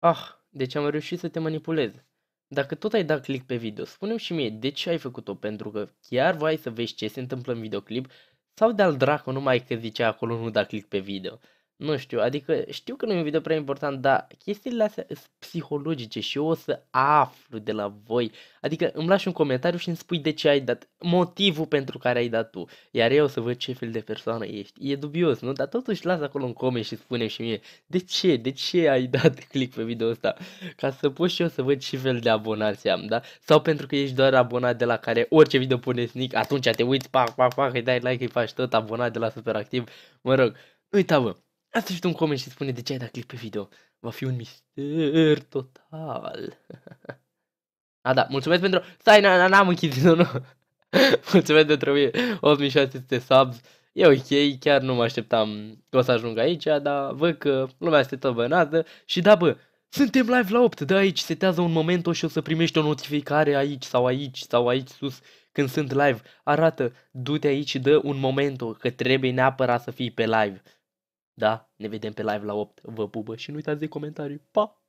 Ah, deci am reușit să te manipulez. Dacă tot ai dat click pe video, spune și mie de ce ai făcut-o, pentru că chiar voi să vezi ce se întâmplă în videoclip sau de-al dracu numai că zicea acolo nu da click pe video. Nu știu, adică știu că nu e un video prea important, dar chestiile astea sunt psihologice și eu o să aflu de la voi. Adică îmi lași un comentariu și îmi spui de ce ai dat, motivul pentru care ai dat tu. Iar eu o să văd ce fel de persoană ești. E dubios, nu? Dar totuși lasă acolo un coment și spune și mie de ce, de ce ai dat click pe video ăsta. Ca să pot și eu să văd ce fel de abonați am, da? Sau pentru că ești doar abonat de la care orice video pune nic atunci te uiți, pac, pac, pac, îi dai like, îi faci tot abonat de la superactiv. Mă rog, uita vă Asta Ați un coment și spune de ce ai dat click pe video. Va fi un mister total. A, da, mulțumesc pentru... Stai, n-am închis din nou. mulțumesc pentru 8600 subs. E ok, chiar nu mă așteptam că o să ajung aici, dar văd că lumea se tăbănează. Și da, bă, suntem live la 8, da, aici setează un moment și o să primești o notificare aici sau aici sau aici sus când sunt live. Arată, du-te aici și dă un moment că trebuie neapărat să fii pe live. Da, ne vedem pe live la 8. Vă pupă și nu uitați de comentariu. Pa!